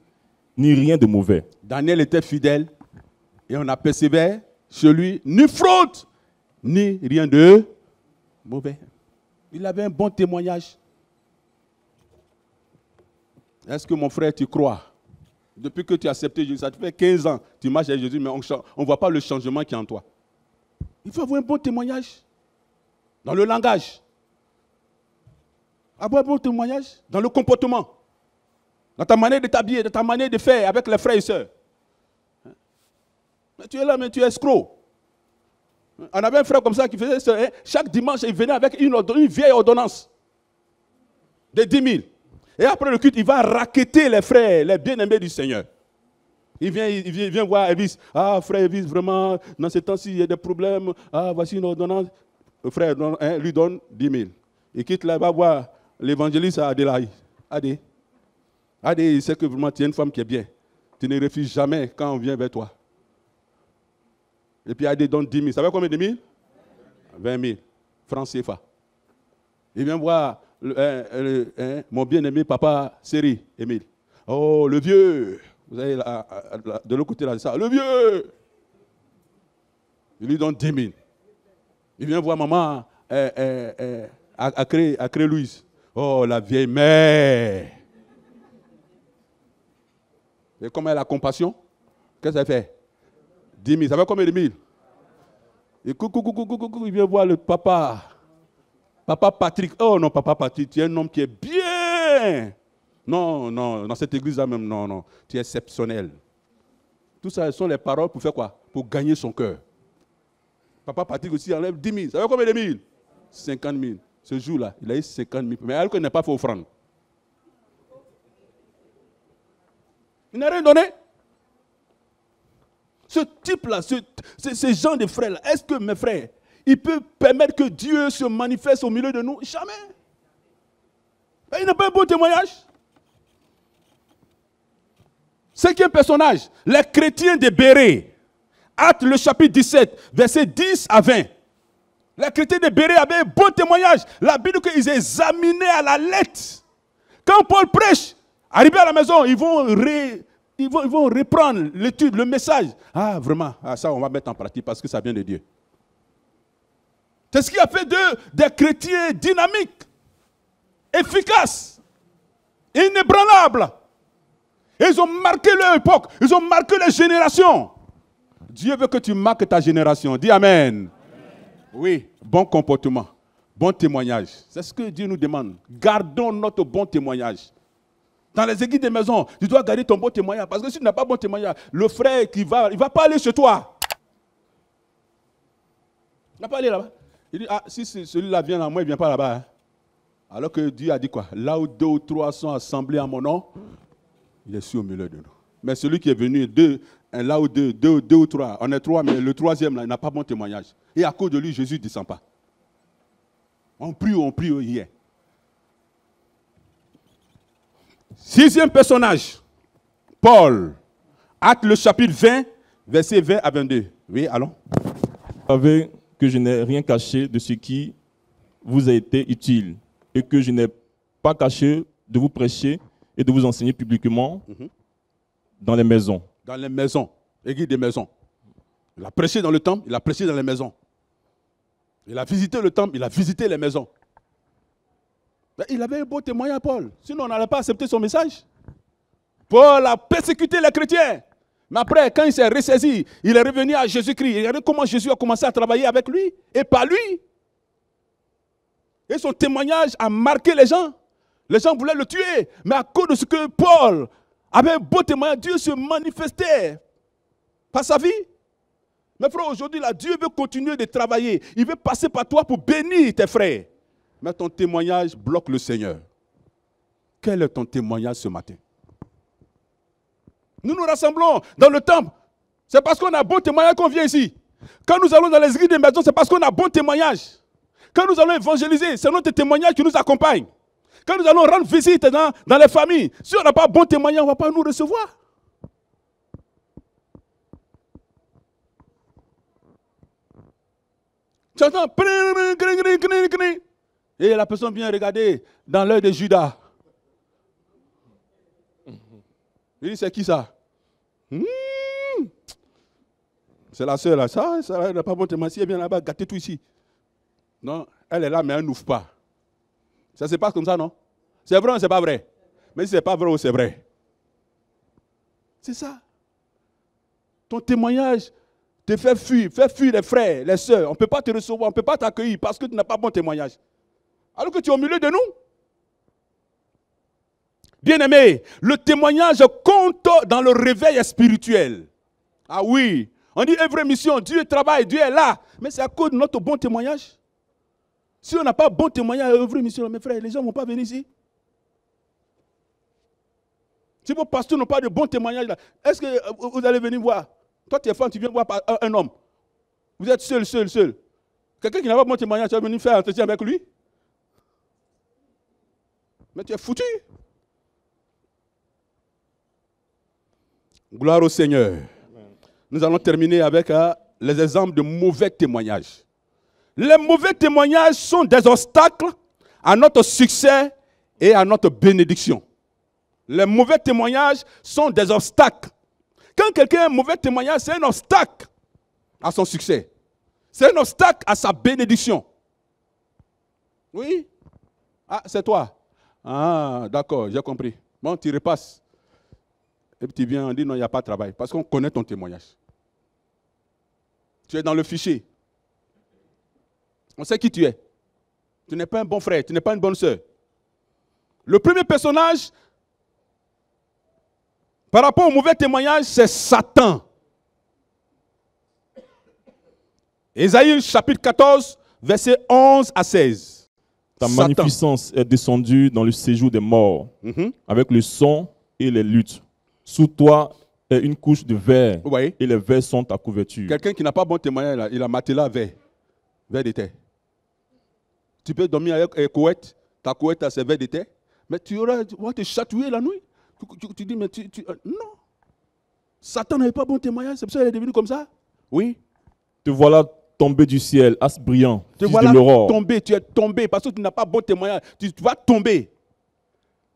ni rien de mauvais. Daniel était fidèle, et on n'apercevait chez lui ni faute, ni rien de mauvais. Il avait un bon témoignage. Est-ce que mon frère, tu crois Depuis que tu as accepté Jésus, ça fait 15 ans, tu marches avec Jésus, mais on ne voit pas le changement qui est en toi. Il faut avoir un bon témoignage dans le langage, Avoir bon témoignage, dans le comportement, dans ta manière de t'habiller, dans ta manière de faire avec les frères et sœurs. Mais tu es là, mais tu es escroc. On avait un frère comme ça qui faisait ça. Hein. Chaque dimanche, il venait avec une, vieille ordonnance de 10 000. Et après le culte, il va raqueter les frères, les bien-aimés du Seigneur. Il vient, il vient, il vient voir Elvis. Ah, frère Elvis, vraiment, dans ces temps-ci, il y a des problèmes. Ah, voici une ordonnance. Le frère lui donne 10 000. Il quitte là, il va voir l'évangéliste à Adélaï. Adé. Adé, il sait que vraiment tu es une femme qui est bien. Tu ne refuses jamais quand on vient vers toi. Et puis Adé donne 10 000. Ça fait combien de 000 20 000 francs CFA. Il vient voir mon bien-aimé papa Série, Émile. Oh, le vieux. Vous avez de l'autre côté là, ça. Le vieux. Il lui donne 10 000. Il vient voir maman euh, euh, euh, à, créer, Louise. Oh, la vieille mère. Et comment elle a compassion, qu'est-ce qu'elle fait 10 000. Ça fait combien de mille il vient voir le papa. Papa Patrick. Oh non, papa Patrick, tu es un homme qui est bien. Non, non, dans cette église-là même, non, non. Tu es exceptionnel. Tout ça, ce sont les paroles pour faire quoi Pour gagner son cœur. Papa Patrick aussi enlève 10 000. Ça veut combien de mille 50 000. Ce jour-là, il a eu 50 000. Mais alors qu'il n'a pas fait offrande. Il n'a rien donné. Ce type-là, ce, genre de frères-là, est-ce que mes frères, ils peuvent permettre que Dieu se manifeste au milieu de nous Jamais. il n'a pas un beau témoignage. C'est qu'un personnage, les chrétiens de Béret, Acte le chapitre 17, verset 10 à 20. Les chrétiens de Béré avait un bon témoignage. La Bible qu'ils examinaient à la lettre. Quand Paul prêche, arrivé à la maison, ils vont, ils vont, ils vont reprendre l'étude, le message. Ah, vraiment, ah, ça, on va mettre en pratique parce que ça vient de Dieu. C'est ce qui a fait d'eux des chrétiens dynamiques, efficaces, inébranlables. Ils ont marqué leur époque, ils ont marqué les générations. Dieu veut que tu marques ta génération. Dis Amen. Oui, bon comportement, bon témoignage. C'est ce que Dieu nous demande. Gardons notre bon témoignage. Dans les églises des maisons, tu dois garder ton bon témoignage. Parce que si tu n'as pas bon témoignage, le frère qui va, il ne va pas aller chez toi. Il n'a pas aller là-bas. Il dit, ah, si celui-là vient à moi, il ne vient pas là-bas. Hein. Alors que Dieu a dit quoi Là où deux ou trois sont assemblés à mon nom, il est sur au milieu de nous. Mais celui qui est venu, deux, là ou deux, deux, ou trois. On est trois, mais le troisième, là, il n'a pas bon témoignage. Et à cause de lui, Jésus ne descend pas. On prie, on prie hier. Sixième personnage, Paul. Acte le chapitre 20, verset 20 à 22. Oui, allons. Vous savez que je n'ai rien caché de ce qui vous a été utile et que je n'ai pas caché de vous prêcher et de vous enseigner publiquement mhm. dans les maisons dans les maisons, église des maisons. Il a prêché dans le temple, il a prêché dans les maisons. Il a visité le temple, il a visité les maisons. Il avait un beau témoignage, Paul. Sinon, on n'allait pas accepter son message. Paul a persécuté les chrétiens. Mais après, quand il s'est ressaisi, il est revenu à Jésus-Christ. Regardez comment Jésus a commencé à travailler avec lui et pas lui. Et son témoignage a marqué les gens. Les gens voulaient le tuer. Mais à cause de ce que Paul avec un bon témoignage, Dieu se manifestait par sa vie. Mais frère, aujourd'hui, là, Dieu veut continuer de travailler. Il veut passer par toi pour bénir tes frères. Mais ton témoignage bloque le Seigneur. Quel est ton témoignage ce matin Nous nous rassemblons dans le temple. C'est parce qu'on a bon témoignage qu'on vient ici. Quand nous allons dans les grilles des maisons, c'est parce qu'on a bon témoignage. Quand nous allons évangéliser, c'est notre témoignage qui nous accompagne. Quand nous allons rendre visite dans, dans les familles, si on n'a pas bon témoignage, on ne va pas nous recevoir. Tu entends Et la personne vient regarder dans l'œil de Judas. Il dit, c'est qui ça hmm. C'est la sœur là. Ça, ça elle n'a pas bon témoignage. Si elle vient là-bas, gâtez tout ici. Non, elle est là, mais elle n'ouvre pas. Ça se passe comme ça, non C'est vrai ou c'est pas vrai Mais si c'est pas vrai ou c'est vrai. C'est ça. Ton témoignage te fait fuir, fait fuir les frères, les sœurs. On ne peut pas te recevoir, on ne peut pas t'accueillir parce que tu n'as pas bon témoignage. Alors que tu es au milieu de nous. Bien-aimé, le témoignage compte dans le réveil spirituel. Ah oui, on dit vraie mission, Dieu travaille, Dieu est là. Mais c'est à cause de notre bon témoignage. Si on n'a pas bon témoignage à mes frères, les gens ne vont pas venir ici. Si vos pasteurs n'ont pas de bon témoignage est-ce que euh, vous allez venir voir Toi, tu es femme, tu viens voir un homme. Vous êtes seul, seul, seul. Quelqu'un qui n'a pas de bon témoignage, tu vas venir faire un entretien avec lui Mais tu es foutu. Gloire au Seigneur. Nous allons terminer avec euh, les exemples de mauvais témoignages. Les mauvais témoignages sont des obstacles à notre succès et à notre bénédiction. Les mauvais témoignages sont des obstacles. Quand quelqu'un a un mauvais témoignage, c'est un obstacle à son succès. C'est un obstacle à sa bénédiction. Oui Ah, c'est toi. Ah, d'accord, j'ai compris. Bon, tu repasses. Et puis tu viens, on dit non, il n'y a pas de travail. Parce qu'on connaît ton témoignage. Tu es dans le fichier. On sait qui tu es. Tu n'es pas un bon frère, tu n'es pas une bonne sœur. Le premier personnage, par rapport au mauvais témoignage, c'est Satan. Ésaïe chapitre 14, versets 11 à 16. Ta magnificence est descendue dans le séjour des morts, mhm. avec le son et les luttes. Sous toi est une couche de verre, et les verres sont ta couverture. Quelqu'un qui n'a pas bon témoignage, il a maté la verre. Tu peux dormir avec une euh, couette, ta couette, c'est vers de terre, mais tu auras, tu vas te chatouiller la nuit. Tu, dis, mais tu, euh, non. Satan n'avait pas bon témoignage, c'est pour ça qu'il est devenu comme ça. Oui. Te voilà tombé du ciel, as brillant, tu fils de tu es tombé parce que tu n'as pas bon témoignage. tu vas tomber.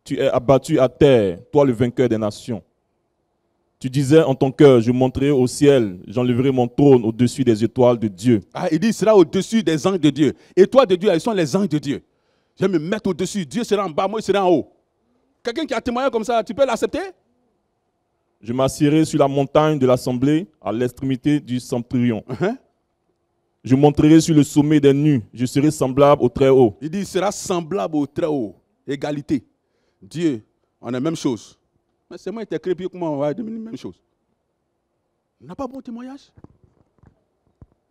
Tu es abattu à terre, toi le vainqueur des nations. Tu disais en ton cœur, je monterai au ciel, j'enlèverai mon trône au-dessus des étoiles de Dieu. Ah, il dit, sera au-dessus des anges de Dieu. Étoiles de Dieu, elles sont les anges de Dieu. Je vais me mettre au-dessus. Dieu sera en bas, moi, il sera en haut. Quelqu'un qui a témoigné comme ça, tu peux l'accepter Je m'assierai sur la montagne de l'assemblée, à l'extrémité du centurion. Uh-huh. Je monterai sur le sommet des nus. Je serai semblable au Très-Haut. Il dit, il sera semblable au Très-Haut. Égalité. Dieu, on a la même chose c'est moi qui puis comment on même chose n'a pas bon témoignage.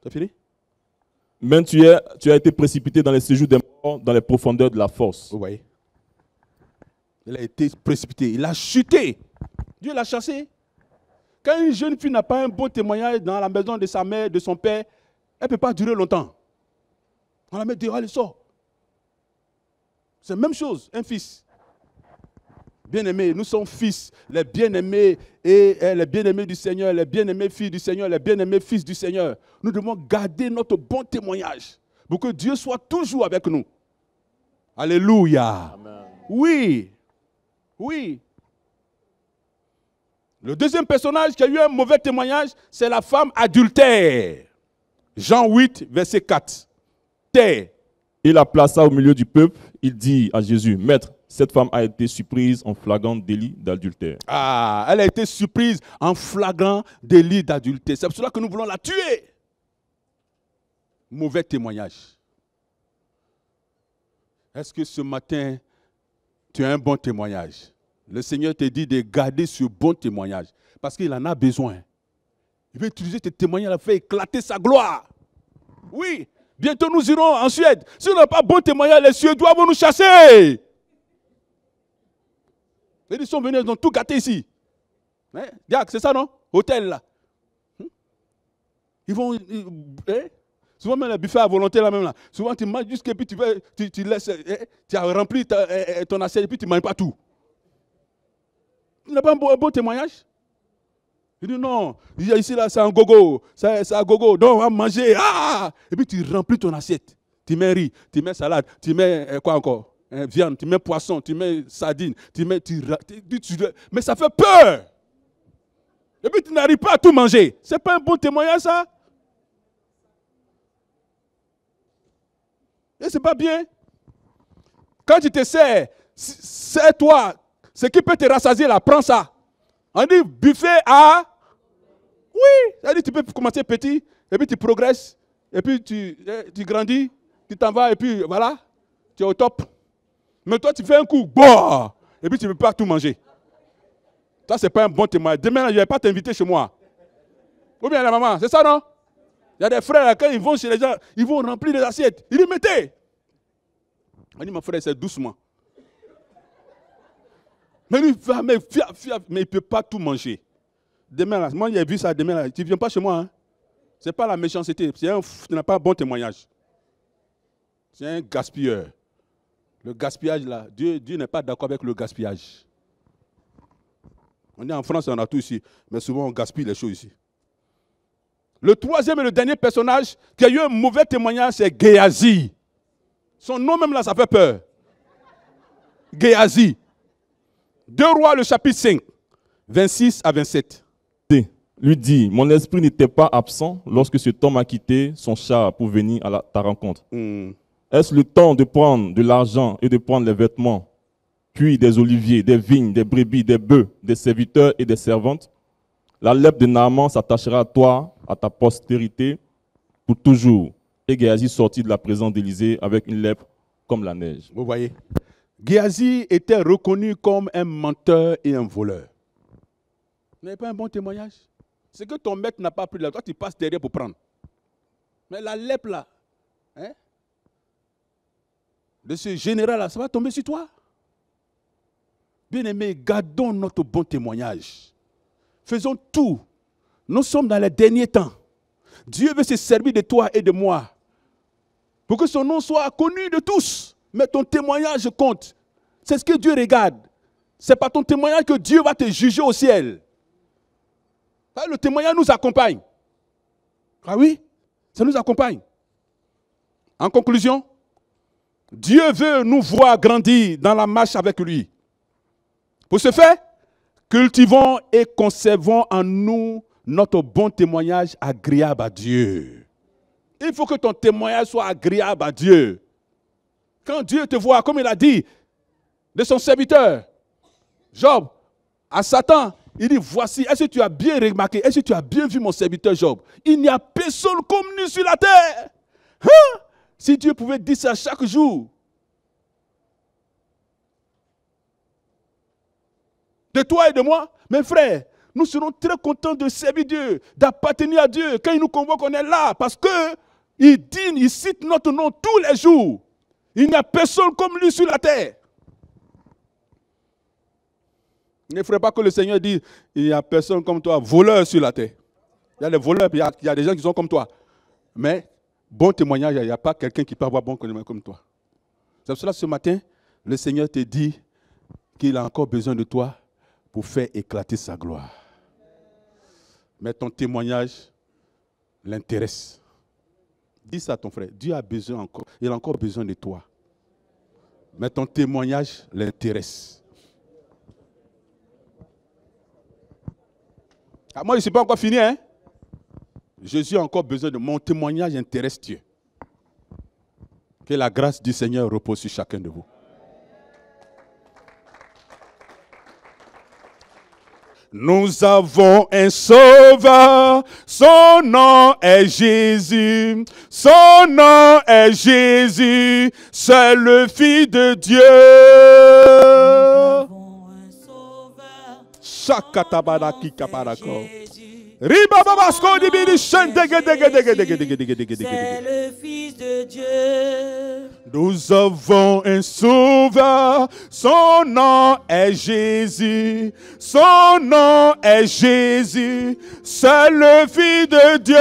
T'as fini Même tu, as été précipité dans les séjours des morts, dans les profondeurs de la force. Vous Il a été précipité. Il a chuté. Dieu l'a chassé. Quand une jeune fille n'a pas un bon témoignage dans la maison de sa mère, de son père, elle ne peut pas durer longtemps. On la met dehors, elle sort. C'est la même chose, un fils bien-aimés, nous sommes fils, les bien-aimés et, eh, les bien-aimés du Seigneur, les bien-aimés filles du Seigneur, les bien-aimés fils du Seigneur. Nous devons garder notre bon témoignage pour que Dieu soit toujours avec nous. Alléluia. Oui. Oui. Le deuxième personnage qui a eu un mauvais témoignage, c'est la femme adultère. Jean 8, verset 4. t Il la plaça au milieu du peuple. Il dit à Jésus, Maître, cette femme a été surprise en flagrant délit d'adultère. Ah, elle a été surprise en flagrant délit d'adultère. C'est pour cela que nous voulons la tuer. Mauvais témoignage. Est-ce que ce matin, tu as un bon témoignage Le Seigneur te dit de garder ce bon témoignage parce qu'il en a besoin. Il veut utiliser tes témoignages pour faire éclater sa gloire. Oui, bientôt nous irons en Suède. Si on n'a pas bon témoignage, les Suédois vont nous chasser. Ils sont venus, ils ont tout gâté ici. Hein? c'est ça, non Hôtel, là. Hein? Ils vont. Hein? Souvent, même le buffet à volonté, là, même là. Souvent, tu manges jusqu'à puis tu, tu, laisses. Hein? Tu as rempli ton assiette et puis tu ne manges pas tout. Tu n'as pas un beau, témoignage il dit non, ici là c'est un gogo, c'est un gogo, donc on va manger. Ah! Et puis tu remplis ton assiette, tu mets riz, tu mets salade, tu mets euh, quoi encore viande, tu mets poisson, tu mets sardine, tu mets. Tu, mais ça fait peur. Et puis tu n'arrives pas à tout manger. C'est pas un bon témoignage, ça Et c'est pas bien. Quand tu te sers, sers toi. Ce qui peut te rassasier, là, prends ça. On dit buffet à. Oui, ça dit tu peux commencer petit, et puis tu progresses, et puis tu, eh, tu grandis, tu t'en vas, et puis voilà, tu es au top. Mais toi, tu fais un coup, boah, et puis tu ne peux pas tout manger. Ça, ce n'est pas un bon témoignage. Demain, je ne vais pas t'inviter chez moi. Ou bien la maman, c'est ça, non Il y a des frères, quand ils vont chez les gens, ils vont remplir les assiettes. Ils les mettaient. On dit, mon frère, c'est doucement. Mais lui, mais, il ne peut pas tout manger. Demain, là, moi, j'ai vu ça demain, là, tu ne viens pas chez moi. Hein? Ce n'est pas la méchanceté, tu n'as pas un bon témoignage. C'est un gaspilleur. Le gaspillage, là, Dieu, n'est pas d'accord avec le gaspillage. On est en France, on a tout ici, mais souvent on gaspille les choses ici. Le troisième et le dernier personnage qui a eu un mauvais témoignage, c'est Géazi. Son nom même là, ça fait peur. Géasi. Deux rois, le chapitre 5, 26 à 27. Lui dit, mon esprit n'était pas absent lorsque cet homme a quitté son char pour venir à ta rencontre. Hmm. Est-ce le temps de prendre de l'argent et de prendre les vêtements, puis des oliviers, des vignes, des brebis, des bœufs, des serviteurs et des servantes La lèpre de Naaman s'attachera à toi, à ta postérité, pour toujours. Et Géasi sortit de la présence d'Élysée avec une lèpre comme la neige. Vous voyez Géasi était reconnu comme un menteur et un voleur. Ce n'est pas un bon témoignage. C'est que ton maître n'a pas pris la. Toi, tu passes derrière pour prendre. Mais la lèpre là, hein, de ce général-là, ça va tomber sur toi. bien aimé gardons notre bon témoignage. Faisons tout. Nous sommes dans les derniers temps. Dieu veut se servir de toi et de moi pour que son nom soit connu de tous. Mais ton témoignage compte. C'est ce que Dieu regarde. C'est pas ton témoignage que Dieu va te juger au ciel. Le témoignage nous accompagne. Ah oui, ça nous accompagne. En conclusion, Dieu veut nous voir grandir dans la marche avec lui. Pour ce faire, cultivons et conservons en nous notre bon témoignage agréable à Dieu. Il faut que ton témoignage soit agréable à Dieu. Quand Dieu te voit, comme il a dit de son serviteur, Job, à Satan, il dit, voici, est-ce que tu as bien remarqué, est-ce que tu as bien vu mon serviteur Job Il n'y a personne comme nous sur la terre. Hein? Si Dieu pouvait dire ça chaque jour, de toi et de moi, mes frères, nous serons très contents de servir Dieu, d'appartenir à Dieu. Quand il nous convoque, on est là parce que il dit, il cite notre nom tous les jours. Il n'y a personne comme lui sur la terre. Il ne faudrait pas que le Seigneur dise, il n'y a personne comme toi, voleur sur la terre. Il y a des voleurs, il y a, il y a des gens qui sont comme toi. Mais Bon témoignage, il n'y a pas quelqu'un qui peut avoir bon témoignage comme toi. C'est pour cela ce matin, le Seigneur te dit qu'il a encore besoin de toi pour faire éclater sa gloire. Mais ton témoignage l'intéresse. Dis ça à ton frère. Dieu a besoin encore. Il a encore besoin de toi. Mais ton témoignage l'intéresse. Ah, moi, je ne suis pas encore fini. Hein? Jésus a encore besoin de mon témoignage intéresse Dieu. Que la grâce du Seigneur repose sur chacun de vous. Nous avons un sauveur, son nom est Jésus, son nom est Jésus, c'est le Fils de Dieu. Nous avons un sauveur, c'est le Fils de Dieu. Nous avons un sauveur, son nom est Jésus, son nom est Jésus, c'est le Fils de Dieu.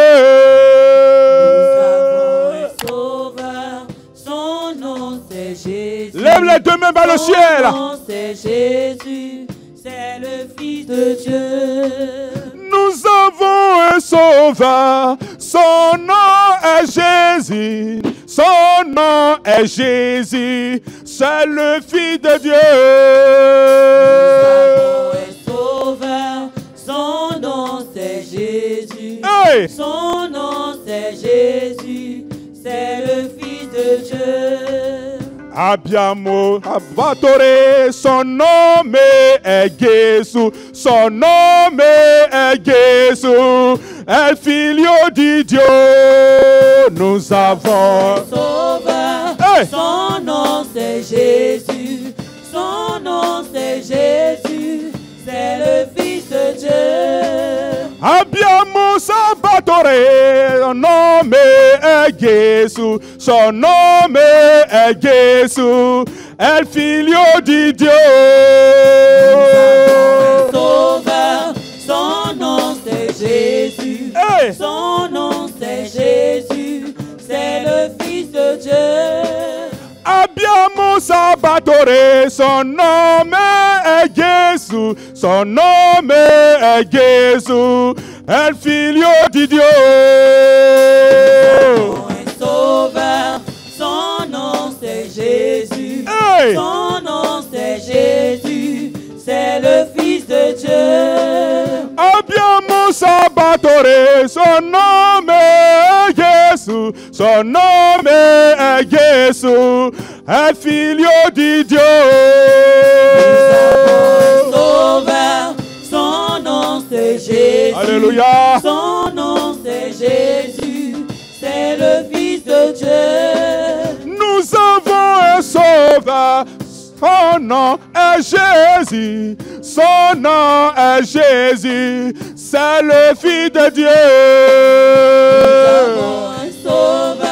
Nous avons un sauveur, son nom c'est Jésus. Lève les deux mains vers le ciel. Son nom c'est Jésus, c'est le Fils de Dieu avons un sauveur, son nom est Jésus, son nom est Jésus, c'est le Fils de Dieu. Nous avons sauveur, son nom c'est Jésus, son nom c'est Jésus, c'est le Fils de Dieu. Abbiamo abatoré son nom est Jésus son nom est Jésus, est Fils de Dieu Nous avons eh! son nom c'est Jésus, son nom c'est Jésus, c'est le Fils de Dieu. Abbiamo Salvatore, son nom un Jésus, son nom un Jésus, un elle figlio di Dieu, son nom c'est Jésus, son nom c'est Jésus, c'est le fils de Dieu. Abbiamo Salvatore, son nom est Jésus, son nom est Gesù, è il figlio di est Sauveur, son nom c'est Jésus, son nom c'est Jésus, c'est le Fils de Dieu. Abbiamo Sabatore, son nom est Jésus son nom est Jésus, un Nous di Dio. Sauveur, son nom c'est Jésus. Alléluia. Son nom c'est Jésus, c'est le Fils de Dieu. Nous avons un sauveur. Son nom est Jésus, son nom est Jésus, c'est le Fils de Dieu. over.